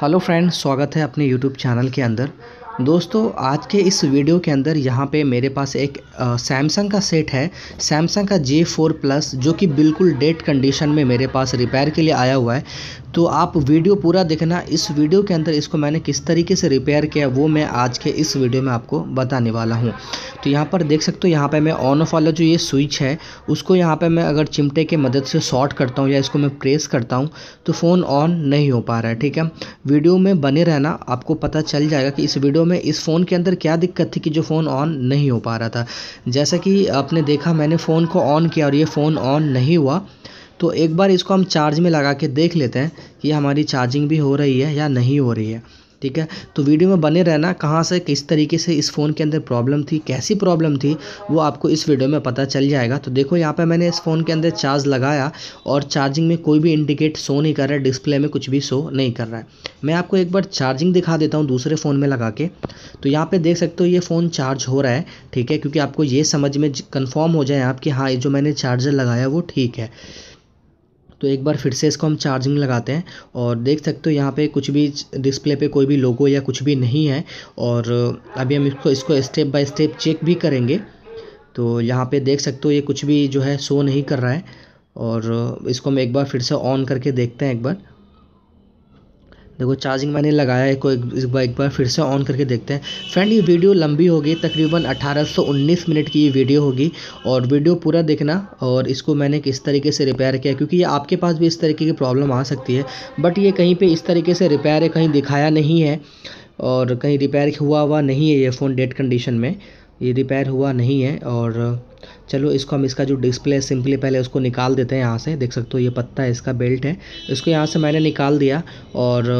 Hello friend स्वागत है अपने यूट्यूब चैनल के अंदर दोस्तों आज के इस वीडियो के अंदर यहाँ पे मेरे पास एक सैमसंग का सेट है सैमसंग का जे फोर प्लस जो कि बिल्कुल डेट कंडीशन में मेरे पास रिपेयर के लिए आया हुआ है तो आप वीडियो पूरा देखना इस वीडियो के अंदर इसको मैंने किस तरीके से रिपेयर किया वो मैं आज के इस वीडियो में आपको बताने वाला हूँ तो यहाँ पर देख सकते हो यहाँ पर मैं ऑन ऑफ वाला जो ये स्विच है उसको यहाँ पर मैं अगर चिमटे के मदद से शॉर्ट करता हूँ या इसको मैं प्रेस करता हूँ तो फ़ोन ऑन नहीं हो पा रहा है ठीक है वीडियो में बने रहना आपको पता चल जाएगा कि इस वीडियो में इस फ़ोन के अंदर क्या दिक्कत थी कि जो फ़ोन ऑन नहीं हो पा रहा था जैसा कि आपने देखा मैंने फ़ोन को ऑन किया और ये फ़ोन ऑन नहीं हुआ तो एक बार इसको हम चार्ज में लगा के देख लेते हैं कि हमारी चार्जिंग भी हो रही है या नहीं हो रही है ठीक है तो वीडियो में बने रहना कहाँ से किस तरीके से इस फ़ोन के अंदर प्रॉब्लम थी कैसी प्रॉब्लम थी वो आपको इस वीडियो में पता चल जाएगा तो देखो यहाँ पे मैंने इस फ़ोन के अंदर चार्ज लगाया और चार्जिंग में कोई भी इंडिकेट शो नहीं कर रहा है डिस्प्ले में कुछ भी शो नहीं कर रहा है मैं आपको एक बार चार्जिंग दिखा देता हूँ दूसरे फ़ोन में लगा के तो यहाँ पर देख सकते हो ये फ़ोन चार्ज हो रहा है ठीक है क्योंकि आपको ये समझ में कन्फर्म हो जाए आप कि हाँ जो मैंने चार्जर लगाया वो ठीक है तो एक बार फिर से इसको हम चार्जिंग लगाते हैं और देख सकते हो यहाँ पे कुछ भी डिस्प्ले पे कोई भी लोगो या कुछ भी नहीं है और अभी हम इसको इसको स्टेप बाय स्टेप चेक भी करेंगे तो यहाँ पे देख सकते हो ये कुछ भी जो है शो नहीं कर रहा है और इसको हम एक बार फिर से ऑन करके देखते हैं एक बार देखो चार्जिंग मैंने लगाया है कोई एक बार एक बार फिर से ऑन करके देखते हैं फ्रेंड ये वीडियो लंबी होगी तकरीबन 1819 मिनट की ये वीडियो होगी और वीडियो पूरा देखना और इसको मैंने किस तरीके से रिपेयर किया क्योंकि ये आपके पास भी इस तरीके की प्रॉब्लम आ सकती है बट ये कहीं पर इस तरीके से रिपेयर है कहीं दिखाया नहीं है और कहीं रिपेयर हुआ हुआ नहीं है ये फ़ोन डेड कंडीशन में ये रिपेयर हुआ नहीं है और चलो इसको हम इसका जो डिस्प्ले है सिंपली पहले उसको निकाल देते हैं यहाँ से देख सकते हो ये पत्ता है इसका बेल्ट है इसको यहाँ से मैंने निकाल दिया और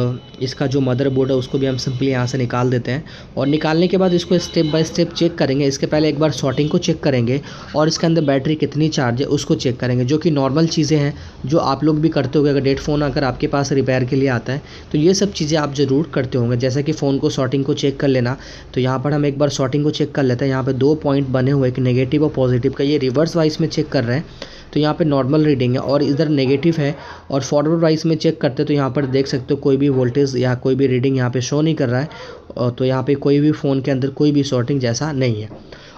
इसका जो मदरबोर्ड है उसको भी हम सिंपली यहाँ से निकाल देते हैं और निकालने के बाद इसको स्टेप बाय स्टेप चेक करेंगे इसके पहले एक बार शॉर्टिंग को चेक करेंगे और इसके अंदर बैटरी कितनी चार्ज है उसको चेक करेंगे जो कि नॉर्मल चीज़ें हैं जो आप लोग भी करते होंगे अगर डेट फ़ोन आकर आपके पास रिपेयर के लिए आता है तो ये सब चीज़ें आप ज़रूर करते होंगे जैसे कि फ़ोन को शॉर्टिंग को चेक कर लेना तो यहाँ पर हम एक बार शॉर्टिंग को चेक कर लेते हैं यहाँ पर दो पॉइंट बने हुए एक नेगेटिव और पॉजिटिव का ये रिवर्स वाइज में चेक कर रहे हैं तो यहाँ पे नॉर्मल रीडिंग है और इधर नेगेटिव है और फॉरवर्ड वाइज में चेक करते तो यहाँ पर देख सकते हो कोई भी वोल्टेज या कोई भी रीडिंग यहाँ पे शो नहीं कर रहा है तो यहाँ पे कोई भी फ़ोन के अंदर कोई भी शॉर्टिंग जैसा नहीं है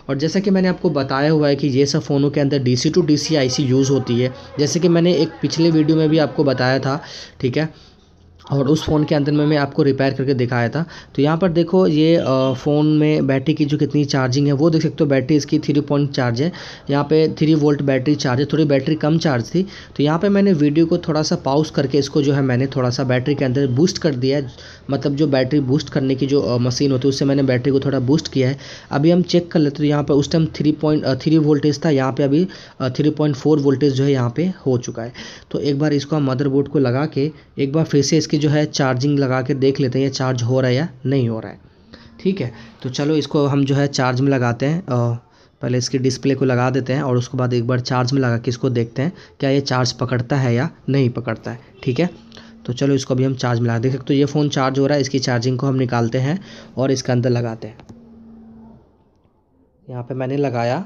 और जैसा कि मैंने आपको बताया हुआ है कि ये सब फ़ोनों के अंदर D to D C use होती है जैसे कि मैंने एक पिछले वीडियो में भी आपको बताया था ठीक है और उस फ़ोन के अंदर में मैं आपको रिपेयर करके दिखाया था तो यहाँ पर देखो ये फ़ोन में बैटरी की जो कितनी चार्जिंग है वो देख सकते हो बैटरी इसकी थ्री पॉइंट चार्ज है यहाँ पे थ्री वोल्ट बैटरी चार्ज है थोड़ी बैटरी कम चार्ज थी तो यहाँ पे मैंने वीडियो को थोड़ा सा पाउस करके इसको जो है मैंने थोड़ा सा बैटरी के अंदर बूस्ट कर दिया है मतलब जो बैटरी बूस्ट करने की जो मशीन होती है उससे मैंने बैटरी को थोड़ा बूस्ट किया है अभी हम चेक कर लेते तो यहाँ पर उस time three point three voltage था यहाँ पर अभी थ्री पॉइंट फोर वोल्टेज जो है यहाँ पर हो चुका है तो एक बार इसको हम मदरबोर्ड को लगा के एक बार फिर से इसकी जो है चार्जिंग लगा के देख लेते हैं ये चार्ज हो रहा है या नहीं हो रहा है ठीक है तो चलो इसको हम जो है चार्ज में लगाते हैं पहले इसके डिस्प्ले को लगा देते हैं और उसके बाद एक बार चार्ज में लगा के इसको देखते हैं क्या ये चार्ज पकड़ता है या नहीं पकड़ता है ठीक है तो चलो इसको अभी हम चार्ज में लगा देख सकते तो ये फ़ोन चार्ज हो रहा है इसकी चार्जिंग को हम निकालते हैं और इसके अंदर लगाते हैं यहाँ पर मैंने लगाया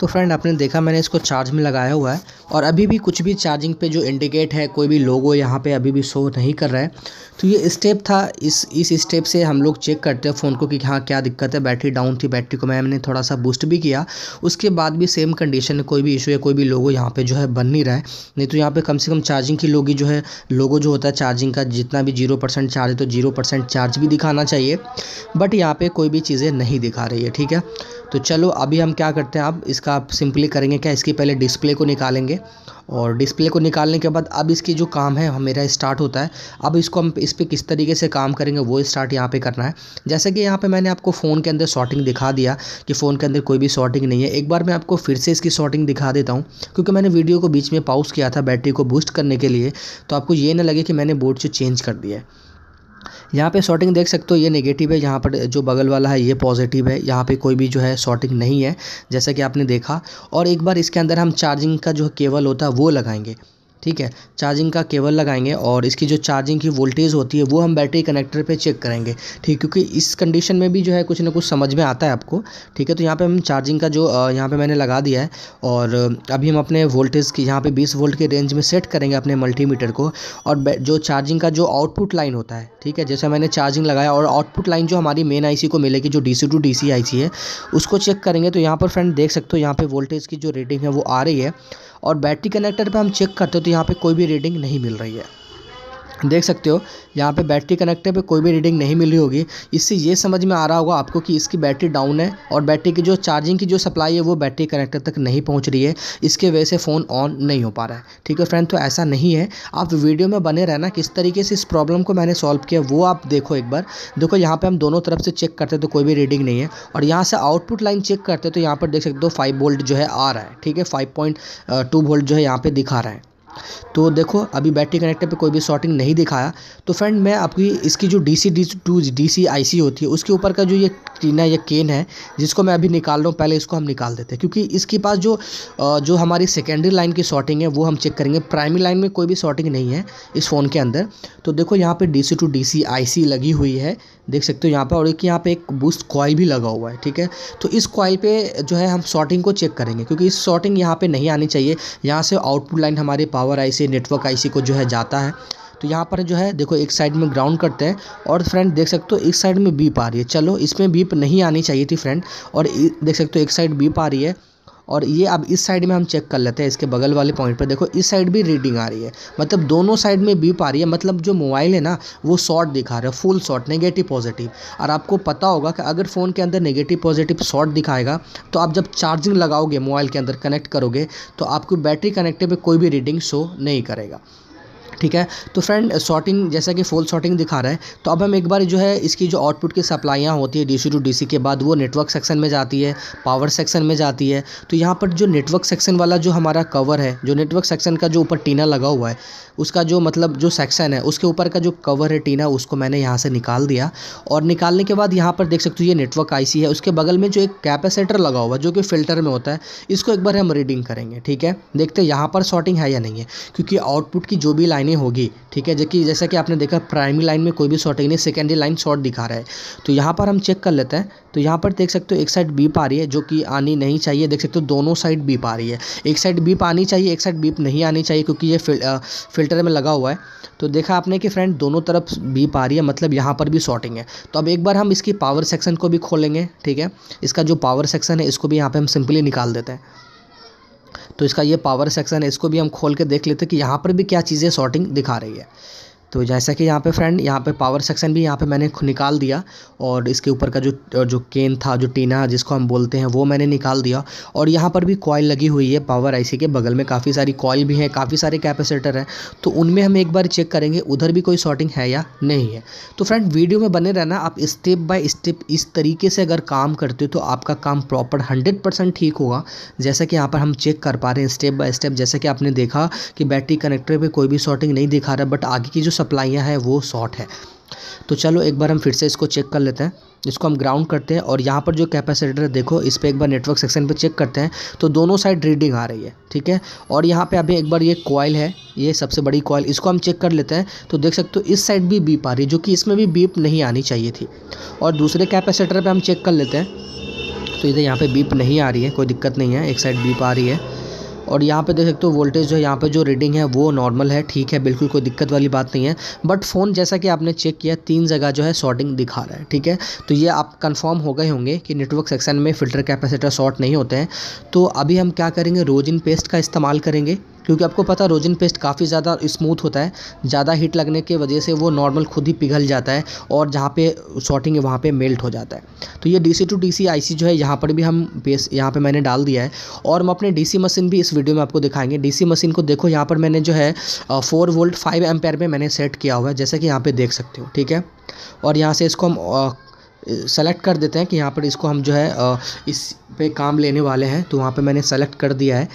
तो फ्रेंड आपने देखा मैंने इसको चार्ज में लगाया हुआ है और अभी भी कुछ भी चार्जिंग पे जो इंडिकेट है कोई भी लोगो यहाँ पे अभी भी शो नहीं कर रहा है तो ये स्टेप था इस इस स्टेप से हम लोग चेक करते हैं फ़ोन को कि हाँ क्या दिक्कत है बैटरी डाउन थी बैटरी को मैंने थोड़ा सा बूस्ट भी किया उसके बाद भी सेम कंडीशन कोई भी इशू या कोई भी लोगो यहाँ पर जो है बन नहीं रहा है नहीं तो यहाँ पर कम से कम चार्जिंग की लोगी जो है लोगो जो होता है चार्जिंग का जितना भी जीरो चार्ज है तो जीरो चार्ज भी दिखाना चाहिए बट यहाँ पर कोई भी चीज़ें नहीं दिखा रही है ठीक है तो चलो अभी हम क्या करते हैं अब इसका आप सिंपली करेंगे क्या इसकी पहले डिस्प्ले को निकालेंगे और डिस्प्ले को निकालने के बाद अब इसकी जो काम है मेरा स्टार्ट होता है अब इसको हम इस पर किस तरीके से काम करेंगे वो स्टार्ट यहाँ पे करना है जैसे कि यहाँ पे मैंने आपको फ़ोन के अंदर शॉर्टिंग दिखा दिया कि फ़ोन के अंदर कोई भी शॉर्टिंग नहीं है एक बार मैं आपको फिर से इसकी शॉर्टिंग दिखा देता हूँ क्योंकि मैंने वीडियो को बीच में पाउस किया था बैटरी को बूस्ट करने के लिए तो आपको ये ना लगे कि मैंने बोर्ड से चेंज कर दिया है यहाँ पे शॉर्टिंग देख सकते हो ये नेगेटिव है यहाँ पर जो बगल वाला है ये पॉजिटिव है यहाँ पे कोई भी जो है शॉर्टिंग नहीं है जैसा कि आपने देखा और एक बार इसके अंदर हम चार्जिंग का जो केबल होता है वो लगाएंगे ठीक है चार्जिंग का केबल लगाएंगे और इसकी जो चार्जिंग की वोल्टेज होती है वो हम बैटरी कनेक्टर पे चेक करेंगे ठीक क्योंकि इस कंडीशन में भी जो है कुछ ना कुछ समझ में आता है आपको ठीक है तो यहाँ पे हम चार्जिंग का जो यहाँ पे मैंने लगा दिया है और अभी हम अपने वोल्टेज की यहाँ पे 20 वोल्ट के रेंज में सेट करेंगे अपने मल्टीमीटर को और जो चार्जिंग का जो आउटपुट लाइन होता है ठीक है जैसे मैंने चार्जिंग लगाया और आउटपुट लाइन जो हमारी मेन आई को मिलेगी जो D C to D C I C है उसको चेक करेंगे तो यहाँ पर फ्रेंड देख सकते हो यहाँ पर वोल्टेज की जो रेटिंग है वो आ रही है और बैटरी कनेक्टर पर हम चेक करते हैं तो यहाँ पे कोई भी रीडिंग नहीं मिल रही है देख सकते हो यहाँ पे बैटरी कनेक्टर पे कोई भी रीडिंग नहीं मिली होगी इससे ये समझ में आ रहा होगा आपको कि इसकी बैटरी डाउन है और बैटरी की जो चार्जिंग की जो सप्लाई है वो बैटरी कनेक्टर तक नहीं पहुँच रही है इसके वजह से फ़ोन ऑन नहीं हो पा रहा है ठीक है फ्रेंड तो ऐसा नहीं है आप वीडियो में बने रहना किस तरीके से इस प्रॉब्लम को मैंने सॉल्व किया वो आप देखो एक बार देखो यहाँ पर हम दोनों तरफ से चेक करते तो कोई भी रीडिंग नहीं है और यहाँ से आउटपुट लाइन चेक करते तो यहाँ पर देख सकते हो फाइव वोल्ट जो है आ रहा है ठीक है फाइव पॉइंट टू वोल्ट जो है यहाँ पर दिखा रहा है तो देखो अभी बैटरी कनेक्टर पे कोई भी शॉर्टिंग नहीं दिखाया तो फ्रेंड मैं आपकी इसकी जो D C D to D C I C होती है उसके ऊपर का जो ये टीना या केन है जिसको मैं अभी निकाल रहा हूँ पहले इसको हम निकाल देते हैं क्योंकि इसके पास जो जो हमारी सेकेंडरी लाइन की शॉर्टिंग है वो हम चेक करेंगे प्राइमरी लाइन में कोई भी शॉर्टिंग नहीं है इस फ़ोन के अंदर तो देखो यहाँ पर D C to D C I C लगी हुई है देख सकते हो यहाँ पर और एक यहाँ पे एक बूस्ट कॉयल भी लगा हुआ है ठीक है तो इस कॉइल पे जो है हम शॉर्टिंग को चेक करेंगे क्योंकि इस शॉर्टिंग यहाँ पे नहीं आनी चाहिए यहाँ से आउटपुट लाइन हमारे power I C network I C को जो है जाता है तो यहाँ पर जो है देखो एक साइड में ग्राउंड करते हैं और फ्रेंड देख सकते हो एक साइड में बीप आ रही है चलो इसमें बीप नहीं आनी चाहिए थी फ्रेंड और देख सकते हो एक साइड बीप आ रही है और ये अब इस साइड में हम चेक कर लेते हैं इसके बगल वाले पॉइंट पर देखो इस साइड भी रीडिंग आ रही है मतलब दोनों साइड में बीप आ रही है मतलब जो मोबाइल है ना वो शॉर्ट दिखा रहा है फुल शॉर्ट नेगेटिव पॉजिटिव और आपको पता होगा कि अगर फ़ोन के अंदर नेगेटिव पॉजिटिव शॉर्ट दिखाएगा तो आप जब चार्जिंग लगाओगे मोबाइल के अंदर कनेक्ट करोगे तो आपको बैटरी कनेक्टिव पर कोई भी रीडिंग शो नहीं करेगा ठीक है तो फ्रेंड शॉर्टिंग जैसा कि फुल शॉर्टिंग दिखा रहा है तो अब हम एक बार जो है इसकी जो आउटपुट की सप्लाइयाँ होती है डीसी टू डीसी के बाद वो नेटवर्क सेक्शन में जाती है पावर सेक्शन में जाती है तो यहाँ पर जो नेटवर्क सेक्शन वाला जो हमारा कवर है जो नेटवर्क सेक्शन का जो ऊपर टीना लगा हुआ है उसका जो मतलब जो सेक्शन है उसके ऊपर का जो कवर है टीना उसको मैंने यहाँ से निकाल दिया और निकालने के बाद यहाँ पर देख सकते हो ये नेटवर्क आई है उसके बगल में जो एक कैपेसिटर लगा हुआ जो कि फ़िल्टर में होता है इसको एक बार हम रीडिंग करेंगे ठीक है देखते हैं यहाँ पर शॉर्टिंग है या नहीं है क्योंकि आउटपुट की जो भी लाइन लाइनें होगी ठीक है जबकि जैसा कि आपने देखा प्राइमरी लाइन में कोई भी शॉर्टिंग नहीं सेकेंडरी लाइन शॉर्ट दिखा रहा है तो यहाँ पर हम चेक कर लेते हैं तो यहाँ पर देख सकते हो एक साइड बीप आ रही है जो कि आनी नहीं चाहिए देख सकते हो दोनों साइड बीप आ रही है एक साइड बीप आनी चाहिए एक साइड बीप नहीं आनी चाहिए क्योंकि ये फिल, आ, फिल्टर में लगा हुआ है तो देखा आपने कि फ्रेंड दोनों तरफ बीप आ रही है मतलब यहाँ पर भी शॉर्टिंग है तो अब एक बार हम इसकी पावर सेक्शन को भी खोलेंगे ठीक है इसका जो पावर सेक्शन है इसको भी यहाँ पर हम सिंपली निकाल देते हैं तो इसका ये पावर सेक्शन है इसको भी हम खोल के देख लेते हैं कि यहाँ पर भी क्या चीज़ें शॉर्टिंग दिखा रही है तो जैसा कि यहाँ पे फ्रेंड यहाँ पे पावर सेक्शन भी यहाँ पे मैंने निकाल दिया और इसके ऊपर का जो जो केन था जो टीना जिसको हम बोलते हैं वो मैंने निकाल दिया और यहाँ पर भी कॉयल लगी हुई है पावर आईसी के बगल में काफ़ी सारी कॉयल भी हैं काफ़ी सारे कैपेसिटर हैं तो उनमें हम एक बार चेक करेंगे उधर भी कोई शॉर्टिंग है या नहीं है तो फ्रेंड वीडियो में बने रहना आप स्टेप बाय स्टेप इस तरीके से अगर काम करते हो तो आपका काम प्रॉपर हंड्रेड परसेंट ठीक होगा जैसा कि यहाँ पर हम चेक कर पा रहे हैं स्टेप बाय स्टेप जैसा कि आपने देखा कि बैटरी कनेक्टर पर कोई भी शॉर्टिंग नहीं दिखा रहा बट आगे की जो सप्लाइयाँ हैं वो शॉर्ट है तो चलो एक बार हम फिर से इसको चेक कर लेते हैं इसको हम ग्राउंड करते हैं और यहाँ पर जो कैपेसिटर है देखो इस पर एक बार नेटवर्क सेक्शन पे चेक करते हैं तो दोनों साइड रीडिंग आ रही है ठीक है और यहाँ पे अभी एक बार ये कॉयल है ये सबसे बड़ी कॉयल इसको हम चेक कर लेते हैं तो देख सकते हो इस साइड भी बीप आ रही है जो कि इसमें भी बीप नहीं आनी चाहिए थी और दूसरे कैपेसिटर पर हम चेक कर लेते हैं तो इधर यहाँ पर बीप नहीं आ रही है कोई दिक्कत नहीं है एक साइड बीप आ रही है और यहाँ पे देख सकते हो वोल्टेज जो है यहाँ पे जो रीडिंग है वो नॉर्मल है ठीक है बिल्कुल कोई दिक्कत वाली बात नहीं है बट फ़ोन जैसा कि आपने चेक किया तीन जगह जो है शॉर्टिंग दिखा रहा है ठीक है तो ये आप कन्फर्म हो गए होंगे कि नेटवर्क सेक्शन में फ़िल्टर कैपेसिटर शॉर्ट नहीं होते हैं तो अभी हम क्या करेंगे रोज पेस्ट का इस्तेमाल करेंगे क्योंकि आपको पता है रोजन पेस्ट काफ़ी ज़्यादा स्मूथ होता है ज़्यादा हीट लगने के वजह से वो नॉर्मल खुद ही पिघल जाता है और जहाँ पे शॉर्टिंग है वहाँ पे मेल्ट हो जाता है तो ये D C to D C I C जो है यहाँ पर भी हम पेस्ट यहाँ पर मैंने डाल दिया है और हम अपने डी सी मशीन भी इस वीडियो में आपको दिखाएंगे डी सी मशीन को देखो यहाँ पर मैंने जो है फोर वोल्ट फाइव एम में मैंने सेट किया हुआ है जैसे कि यहाँ पर देख सकते हो ठीक है और यहाँ से इसको हम सेलेक्ट कर देते हैं कि यहाँ पर इसको हम जो है इस पे काम लेने वाले हैं तो वहाँ पे मैंने सेलेक्ट कर दिया है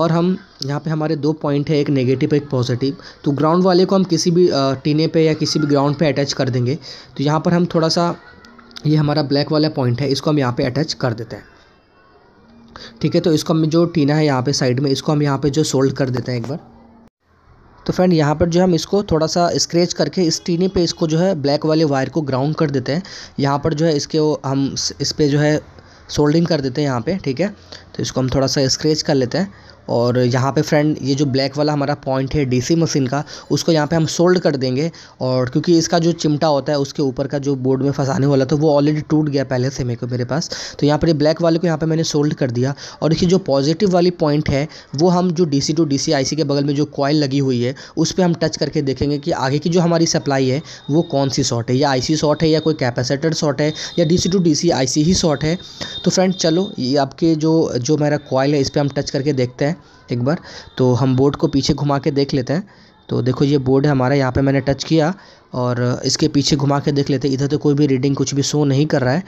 और हम यहाँ पे हमारे दो पॉइंट है एक नेगेटिव एक पॉजिटिव तो ग्राउंड वाले को हम किसी भी टीने पे या किसी भी ग्राउंड पे अटैच कर देंगे तो यहाँ पर हम थोड़ा सा ये हमारा ब्लैक वाला पॉइंट है इसको हम यहाँ पर अटैच कर देते हैं ठीक है तो इसको हम जो टीना है यहाँ पर साइड में इसको हम यहाँ पर जो सोल्ड कर देते हैं एक बार तो फ्रेंड यहाँ पर जो हम इसको थोड़ा सा स्क्रेच करके इस टीने पे इसको जो है ब्लैक वाले वायर को ग्राउंड कर देते हैं यहाँ पर जो है इसके हम इस पर जो है सोल्डिंग कर देते हैं यहाँ पे ठीक है तो इसको हम थोड़ा सा स्क्रेच कर लेते हैं और यहाँ पे फ्रेंड ये जो ब्लैक वाला हमारा पॉइंट है डीसी मशीन का उसको यहाँ पे हम सोल्ड कर देंगे और क्योंकि इसका जो चिमटा होता है उसके ऊपर का जो बोर्ड में फंसाने वाला था तो वो ऑलरेडी टूट गया पहले से मेरे को मेरे पास तो यहाँ पर ये ब्लैक वाले को यहाँ पर मैंने सोल्ड कर दिया और इसकी जो पॉजिटिव वाली पॉइंट है वो हम जो D C to D C I C के बगल में जो कॉयल लगी हुई है उस पर हम टच करके देखेंगे कि आगे की जो हमारी सप्लाई है वो कौन सी शॉर्ट है या आई सी शॉर्ट है या कोई कैपेसिटर शॉर्ट है या D C to D C I C ही शॉर्ट है तो फ्रेंड चलो ये आपके जो जो मेरा कॉयल है इस पर हम टच करके देखते हैं एक बार तो हम बोर्ड को पीछे घुमा के देख लेते हैं तो देखो ये बोर्ड है हमारा यहाँ पे मैंने टच किया और इसके पीछे घुमा के देख लेते हैं इधर तो कोई भी रीडिंग कुछ भी शो नहीं कर रहा है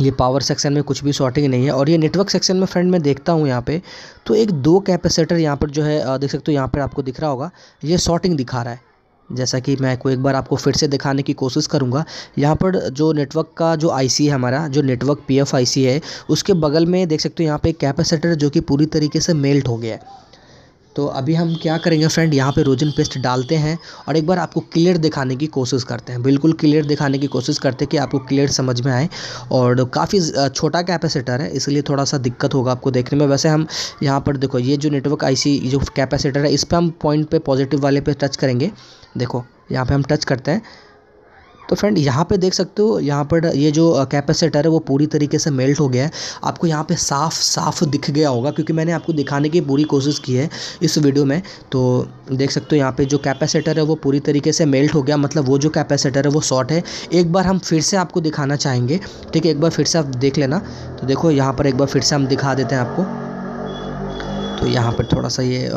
ये पावर सेक्शन में कुछ भी शॉर्टिंग नहीं है और ये नेटवर्क सेक्शन में फ्रेंड मैं देखता हूँ यहाँ पे तो एक दो कैपेसिटर यहाँ पर जो है देख सकते हो यहाँ पर आपको दिख रहा होगा ये शॉर्टिंग दिखा रहा है जैसा कि मैं को एक बार आपको फिर से दिखाने की कोशिश करूँगा यहाँ पर जो नेटवर्क का जो आईसी है हमारा जो नेटवर्क पीएफ आईसी है उसके बगल में देख सकते हो यहाँ पे कैपेसिटर जो कि पूरी तरीके से मेल्ट हो गया है तो अभी हम क्या करेंगे फ्रेंड यहाँ पे रोजन पेस्ट डालते हैं और एक बार आपको क्लियर दिखाने की कोशिश करते हैं बिल्कुल क्लियर दिखाने की कोशिश करते हैं कि आपको क्लियर समझ में आए और काफ़ी छोटा कैपेसिटर है इसलिए थोड़ा सा दिक्कत होगा आपको देखने में वैसे हम यहाँ पर देखो ये जो नेटवर्क आईसी जो कैपेसिटर है इस पर हम पॉइंट पर पॉजिटिव वाले पर टच करेंगे देखो यहाँ पर हम टच करते हैं तो फ्रेंड यहाँ पे देख सकते हो यहाँ पर ये जो कैपेसिटर है वो पूरी तरीके से मेल्ट हो गया है आपको यहाँ पे साफ साफ दिख गया होगा क्योंकि मैंने आपको दिखाने की पूरी कोशिश की है इस वीडियो में तो देख सकते हो यहाँ पे जो कैपेसिटर है वो पूरी तरीके से मेल्ट हो गया मतलब वो जो कैपेसिटर है वो शॉर्ट है एक बार हम फिर से आपको दिखाना चाहेंगे ठीक है एक बार फिर से आप देख लेना तो देखो यहाँ पर एक बार फिर से हम दिखा देते हैं आपको तो यहाँ पर थोड़ा सा ये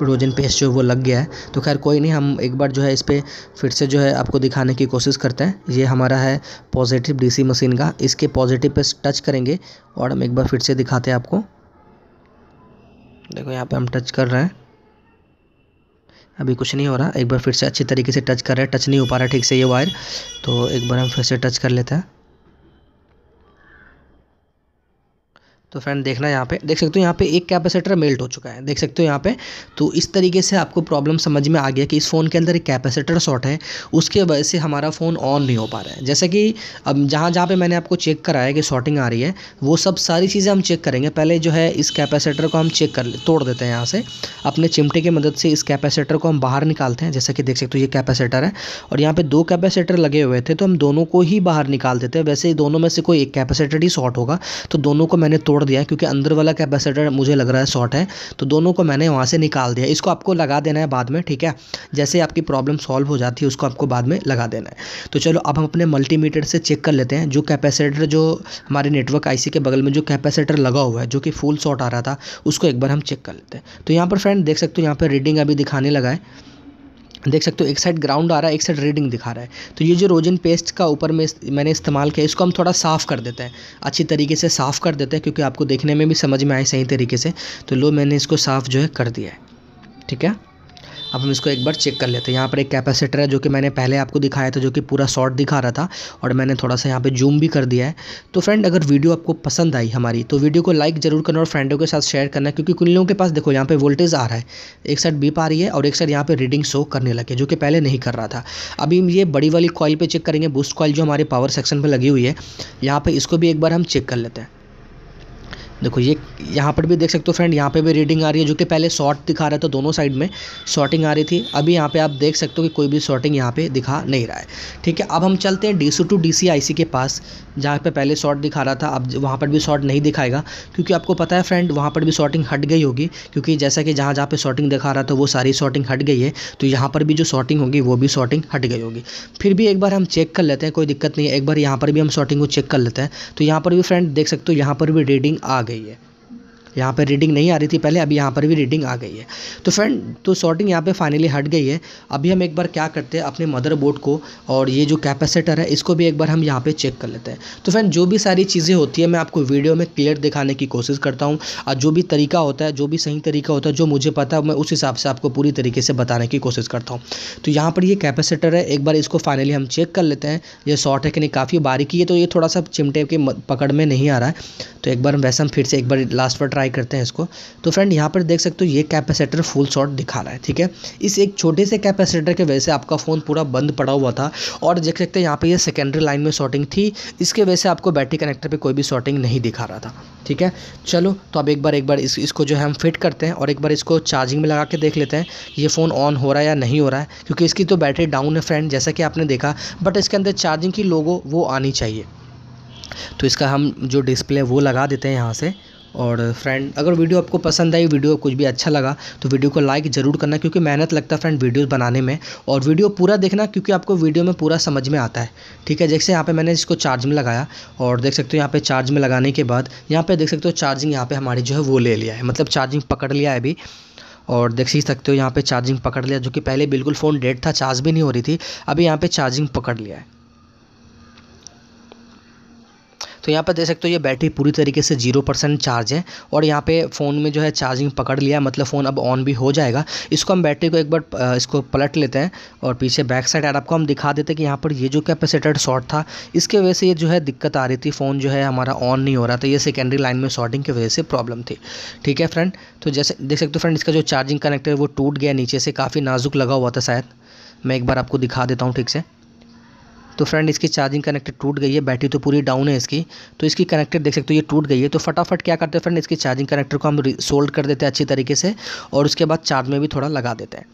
फ्रोजन पेस्ट जो वो लग गया है तो खैर कोई नहीं हम एक बार जो है इस पर फिर से जो है आपको दिखाने की कोशिश करते हैं ये हमारा है पॉजिटिव डीसी मशीन का इसके पॉजिटिव पे टच करेंगे और हम एक बार फिर से दिखाते हैं आपको देखो यहाँ पे हम टच कर रहे हैं अभी कुछ नहीं हो रहा एक बार फिर से अच्छी तरीके से टच कर रहे हैं टच नहीं हो पा रहा ठीक से ये वायर तो एक बार हम फिर से टच कर लेते हैं तो फ्रेंड देखना यहाँ पे देख सकते हो यहाँ पे एक कैपेसिटर मेल्ट हो चुका है देख सकते हो यहाँ पे तो इस तरीके से आपको प्रॉब्लम समझ में आ गया कि इस फ़ोन के अंदर एक कैपेसिटर शॉर्ट है उसके वजह से हमारा फ़ोन ऑन नहीं हो पा रहा है जैसे कि अब जहाँ जहाँ पे मैंने आपको चेक कराया कि शॉर्टिंग आ रही है वो सब सारी चीज़ें हम चेक करेंगे पहले जो है इस कैपेसीटर को हम चेक कर तोड़ देते हैं यहाँ से अपने चिमटे की मदद से इस कैपेसीटर को हम बाहर निकालते हैं जैसे कि देख सकते हो ये कैपेसीटर है और यहाँ पर दो कैपेसीटर लगे हुए थे तो हम दोनों को ही बाहर निकाल देते हैं वैसे दोनों में से कोई एक कैपेसीटर ही शॉर्ट होगा तो दोनों को मैंने तोड़ छोड़ दिया है क्योंकि अंदर वाला कैपेसिटर मुझे लग रहा है शॉर्ट है तो दोनों को मैंने वहाँ से निकाल दिया इसको आपको लगा देना है बाद में ठीक है जैसे आपकी प्रॉब्लम सॉल्व हो जाती है उसको आपको बाद में लगा देना है तो चलो अब हम अपने मल्टीमीटर से चेक कर लेते हैं जो कैपेसिटर जो हमारे नेटवर्क आईसी के बगल में जो कैपेसिटर लगा हुआ है जो कि फुल शॉर्ट आ रहा था उसको एक बार हम चेक कर लेते हैं तो यहाँ पर फ्रेंड देख सकते हो यहाँ पर रीडिंग अभी दिखाने लगा है देख सकते हो एक साइड ग्राउंड आ रहा है एक साइड रीडिंग दिखा रहा है तो ये जो रोजन पेस्ट का ऊपर में मैंने इस्तेमाल किया इसको हम थोड़ा साफ़ कर देते हैं अच्छी तरीके से साफ़ कर देते हैं क्योंकि आपको देखने में भी समझ में आए सही तरीके से तो लो मैंने इसको साफ़ जो है कर दिया है ठीक है अब हम इसको एक बार चेक कर लेते हैं यहाँ पर एक कैपेसिटर है जो कि मैंने पहले आपको दिखाया था जो कि पूरा शॉर्ट दिखा रहा था और मैंने थोड़ा सा यहाँ पे जूम भी कर दिया है तो फ्रेंड अगर वीडियो आपको पसंद आई हमारी तो वीडियो को लाइक जरूर करना और फ्रेंडों के साथ शेयर करना क्योंकि कुछ लोगों के पास देखो यहाँ पर वोल्टेज आ रहा है एक साइड बीप आ रही है और एक साइड यहाँ पर रीडिंग शो करने लगे जो कि पहले नहीं कर रहा था अभी ये बड़ी वाली कॉल पर चेक करेंगे बूस्ट कॉल जो हमारे पावर सेक्शन पर लगी हुई है यहाँ पर इसको भी एक बार हम चेक कर लेते हैं देखो ये यहाँ पर भी देख सकते हो फ्रेंड यहाँ पे भी रीडिंग आ रही है जो कि पहले शॉर्ट दिखा रहा था दोनों साइड में शॉर्टिंग आ रही थी अभी यहाँ पे आप देख सकते हो कि कोई भी शॉर्टिंग यहाँ पे दिखा नहीं रहा है ठीक है अब हम चलते हैं डी टू डी सी के पास जहाँ पे पहले शॉर्ट दिखा रहा था अब वहाँ पर भी शॉर्ट नहीं दिखाएगा क्योंकि आपको पता है फ्रेंड वहाँ पर भी शॉर्टिंग हट गई होगी क्योंकि जैसा कि जहाँ जहाँ पर शॉर्टिंग दिखा रहा था वो सारी शॉर्टिंग हट गई है तो यहाँ पर भी जो शॉर्टिंग होगी वो भी शॉर्टिंग हट गई होगी फिर भी एक बार हम चेक कर लेते हैं कोई दिक्कत नहीं है एक बार यहाँ पर भी हम शॉर्टिंग को चेक कर लेते हैं तो यहाँ पर भी फ्रेंड देख सकते हो यहाँ पर भी रीडिंग आ गई गई है। यहाँ पर रीडिंग नहीं आ रही थी पहले अभी यहाँ पर भी रीडिंग आ गई है तो फ्रेंड तो शॉर्टिंग यहाँ पे फाइनली हट गई है अभी हम एक बार क्या करते हैं अपने मदरबोर्ड को और ये जो कैपेसिटर है इसको भी एक बार हम यहाँ पे चेक कर लेते हैं तो फ्रेंड जो भी सारी चीज़ें होती है मैं आपको वीडियो में क्लियर दिखाने की कोशिश करता हूँ और जो भी तरीका होता है जो भी सही तरीका होता है जो मुझे पता है मैं उस हिसाब से आपको पूरी तरीके से बताने की कोशिश करता हूँ तो यहाँ पर ये कैपेसिटर है एक बार इसको फाइनली हम चेक कर लेते हैं ये शॉर्ट है कि नहीं काफ़ी बारीकी है तो ये थोड़ा सा चिमटे के पकड़ में नहीं आ रहा है तो एक बार वैसे हम फिर से एक बार लास्ट पर ट्राई करते हैं इसको तो फ्रेंड यहाँ पर देख सकते हो ये कैपेसिटर फुल शॉर्ट दिखा रहा है ठीक है इस एक छोटे से कैपेसिटर के वजह से आपका फ़ोन पूरा बंद पड़ा हुआ था और देख सकते हैं यहाँ पर ये सेकेंडरी लाइन में शॉर्टिंग थी इसके वजह से आपको बैटरी कनेक्टर पर कोई भी शॉर्टिंग नहीं दिखा रहा था ठीक है चलो तो अब एक बार एक बार इस, इसको जो है हम फिट करते हैं और एक बार इसको चार्जिंग में लगा के देख लेते हैं ये फ़ोन ऑन हो रहा है या नहीं हो रहा है क्योंकि इसकी तो बैटरी डाउन है फ्रेंड जैसा कि आपने देखा बट इसके अंदर चार्जिंग की लोगो वो आनी चाहिए तो इसका हम जो डिस्प्ले वो लगा देते हैं यहाँ से और फ्रेंड अगर वीडियो आपको पसंद आई वीडियो कुछ भी अच्छा लगा तो वीडियो को लाइक ज़रूर करना क्योंकि मेहनत लगता है फ्रेंड वीडियोस बनाने में और वीडियो पूरा देखना क्योंकि आपको वीडियो में पूरा समझ में आता है ठीक है जैसे यहाँ पे मैंने इसको चार्ज में लगाया और देख सकते हो यहाँ पे चार्ज में लगाने के बाद यहाँ पर देख सकते हो चार्जिंग यहाँ पे हमारी जो है वो ले लिया है मतलब चार्जिंग पकड़ लिया है अभी और देख ही सकते हो यहाँ पर चार्जिंग पकड़ लिया जो कि पहले बिल्कुल फ़ोन डेड था चार्ज भी नहीं हो रही थी अभी यहाँ पे चार्जिंग पकड़ लिया है तो यहाँ पर देख सकते हो ये बैटरी पूरी तरीके से जीरो परसेंट चार्ज है और यहाँ पे फ़ोन में जो है चार्जिंग पकड़ लिया मतलब फ़ोन अब ऑन भी हो जाएगा इसको हम बैटरी को एक बार इसको पलट लेते हैं और पीछे बैक साइड एड आपको हम दिखा देते कि यहाँ पर ये जो कैपेसिटर शॉर्ट था इसके वजह से ये जो है दिक्कत आ रही थी फ़ोन जो है हमारा ऑन नहीं हो रहा था ये सेकेंडरी लाइन में शॉर्टिंग की वजह से प्रॉब्लम थी ठीक है फ्रेंड तो जैसे देख सकते हो फ्रेंड इसका जो चार्जिंग कनेक्टर है वो टूट गया नीचे से काफ़ी नाजुक लगा हुआ था शायद मैं एक बार आपको दिखा देता हूँ ठीक से तो फ्रेंड इसकी चार्जिंग कनेक्टर टूट गई है बैटरी तो पूरी डाउन है इसकी तो इसकी कनेक्टर देख सकते हो ये टूट गई है तो फटाफट क्या करते हैं फ्रेंड इसकी चार्जिंग कनेक्टर को हम सोल्ड कर देते हैं अच्छी तरीके से और उसके बाद चार्ज में भी थोड़ा लगा देते हैं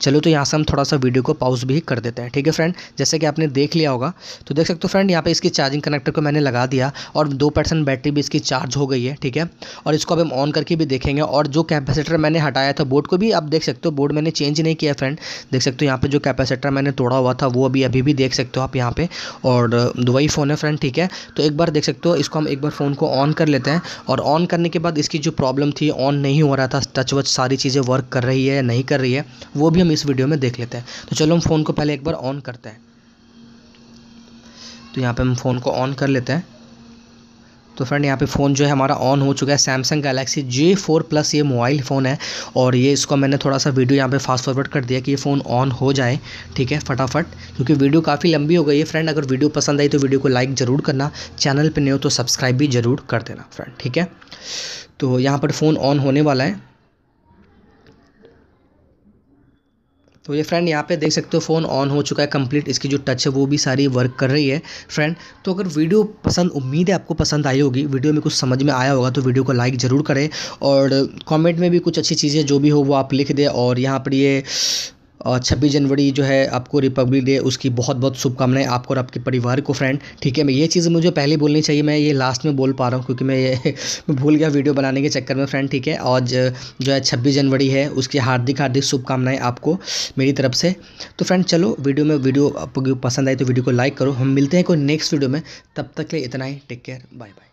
चलो तो यहाँ से हम थोड़ा सा वीडियो को पॉज भी कर देते हैं ठीक है फ्रेंड जैसे कि आपने देख लिया होगा तो देख सकते हो फ्रेंड यहाँ पे इसकी चार्जिंग कनेक्टर को मैंने लगा दिया और दो परसेंट बैटरी भी इसकी चार्ज हो गई है ठीक है और इसको अब हम ऑन करके भी देखेंगे और जो कैपेसिटर मैंने हटाया था बोर्ड को भी आप देख सकते हो बोर्ड मैंने चेंज नहीं किया फ्रेंड देख सकते हो यहाँ पर जो कैपेसिटर मैंने तोड़ा हुआ था वो अभी अभी भी देख सकते हो आप यहाँ पर और वही फ़ोन है फ्रेंड ठीक है तो एक बार देख सकते हो इसको हम एक बार फ़ोन को ऑन कर लेते हैं और ऑन करने के बाद इसकी जो प्रॉब्लम थी ऑन नहीं हो रहा था टच वच सारी चीज़ें वर्क कर रही है या नहीं कर रही है वो भी हम इस वीडियो में देख लेते हैं तो चलो हम फ़ोन को पहले एक बार ऑन करते हैं तो यहाँ पे हम फ़ोन को ऑन कर लेते हैं तो फ्रेंड यहाँ पे फ़ोन जो है हमारा ऑन हो चुका है Samsung Galaxy J four plus ये मोबाइल फ़ोन है और ये इसको मैंने थोड़ा सा वीडियो यहाँ पे फास्ट फॉरवर्ड कर दिया कि ये फ़ोन ऑन हो जाए ठीक है फटाफट क्योंकि वीडियो काफ़ी लंबी हो गई है फ्रेंड अगर वीडियो पसंद आई तो वीडियो को लाइक ज़रूर करना चैनल पर नहीं हो तो सब्सक्राइब भी ज़रूर कर देना फ्रेंड ठीक है तो यहाँ पर फ़ोन ऑन होने वाला है तो ये फ्रेंड यहाँ पे देख सकते हो फ़ोन ऑन हो चुका है कंप्लीट इसकी जो टच है वो भी सारी वर्क कर रही है फ्रेंड तो अगर वीडियो पसंद उम्मीद है आपको पसंद आई होगी वीडियो में कुछ समझ में आया होगा तो वीडियो को लाइक ज़रूर करें और कमेंट में भी कुछ अच्छी चीज़ें जो भी हो वो आप लिख दें और यहाँ पर ये छब्बीस जनवरी जो है आपको रिपब्लिक डे उसकी बहुत बहुत शुभकामनाएं आपको और आपके परिवार को फ्रेंड ठीक है मैं ये चीज़ मुझे पहले बोलनी चाहिए मैं ये लास्ट में बोल पा रहा हूँ क्योंकि मैं ये भूल गया वीडियो बनाने के चक्कर में फ्रेंड ठीक है और जो है छब्बीस जनवरी है उसकी हार्दिक हार्दिक शुभकामनाएँ आपको मेरी तरफ से तो फ्रेंड चलो वीडियो में वीडियो आपको पसंद आई तो वीडियो को लाइक करो हम मिलते हैं कोई नेक्स्ट वीडियो में तब तक के लिए इतना ही टेक केयर बाय बाय